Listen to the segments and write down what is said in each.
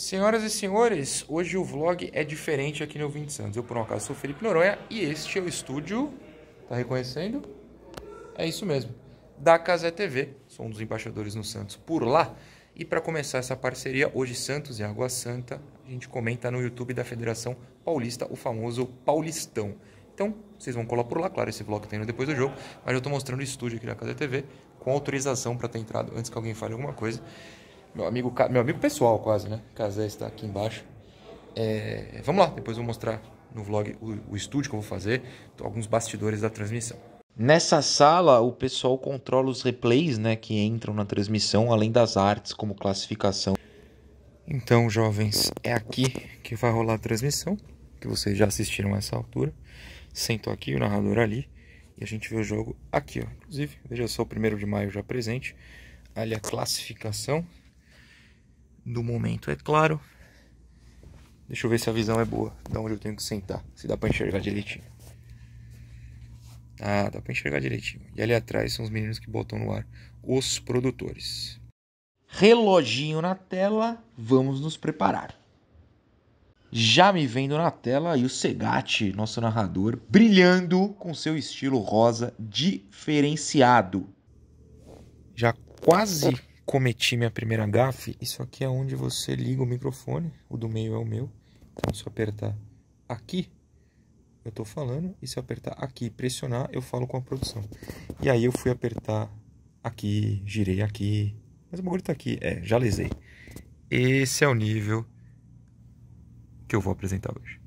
Senhoras e senhores, hoje o vlog é diferente aqui no 20 Santos. Eu, por um acaso, sou Felipe Noronha e este é o estúdio. Tá reconhecendo? É isso mesmo. Da Casé TV. Sou um dos embaixadores no Santos por lá. E para começar essa parceria, hoje Santos e Água Santa, a gente comenta no YouTube da Federação Paulista, o famoso Paulistão. Então, vocês vão colar por lá, claro, esse vlog tem depois do jogo, mas eu estou mostrando o estúdio aqui da Casa TV, com autorização para ter entrado antes que alguém fale alguma coisa. Meu amigo, meu amigo pessoal quase, né? Casé está aqui embaixo. É, vamos lá, depois eu vou mostrar no vlog o, o estúdio que eu vou fazer, alguns bastidores da transmissão. Nessa sala, o pessoal controla os replays né, que entram na transmissão, além das artes como classificação. Então, jovens, é aqui que vai rolar a transmissão, que vocês já assistiram a essa altura. sentou aqui, o narrador ali, e a gente vê o jogo aqui. Ó. Inclusive, veja só o primeiro de maio já presente. Ali a classificação, do momento, é claro. Deixa eu ver se a visão é boa, da onde eu tenho que sentar, se dá para enxergar direitinho. Ah, dá para enxergar direitinho. E ali atrás são os meninos que botam no ar os produtores. Reloginho na tela, vamos nos preparar. Já me vendo na tela e o Segatti, nosso narrador, brilhando com seu estilo rosa diferenciado. Já quase cometi minha primeira gafe, isso aqui é onde você liga o microfone, o do meio é o meu. Então se eu apertar aqui, eu estou falando, e se eu apertar aqui e pressionar, eu falo com a produção. E aí eu fui apertar aqui, girei aqui, mas o bagulho tá aqui, é, já lesei. Esse é o nível que eu vou apresentar hoje.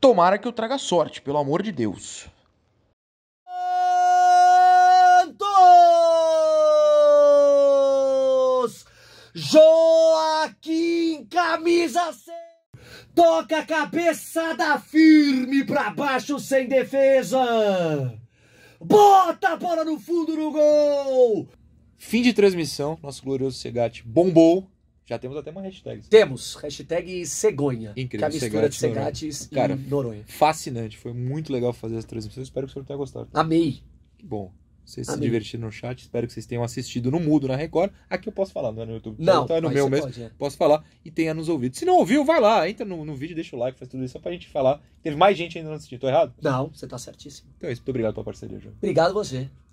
Tomara que eu traga sorte, pelo amor de Deus. Joaquim Camisa C. Toca a cabeçada firme pra baixo sem defesa. Bota a bola no fundo no gol. Fim de transmissão. Nosso glorioso Segate bombou. Já temos até uma hashtag. Temos. Hashtag Cegonha. Incrível. Que é a mistura de Segates Cara, e Noronha. Fascinante. Foi muito legal fazer essa transmissão. Espero que o senhor tenha gostado. Amei. Que bom. Vocês Amém. se divertiram no chat. Espero que vocês tenham assistido no mudo, na Record. Aqui eu posso falar, não é no YouTube. Não, então é no meu mesmo. Pode, é. Posso falar e tenha nos ouvido. Se não ouviu, vai lá, entra no, no vídeo, deixa o like, faz tudo isso só pra gente falar. Teve mais gente ainda não assistindo. Tô errado? Não, você tá certíssimo. Então é isso. Muito obrigado pela parceria, João. Obrigado você.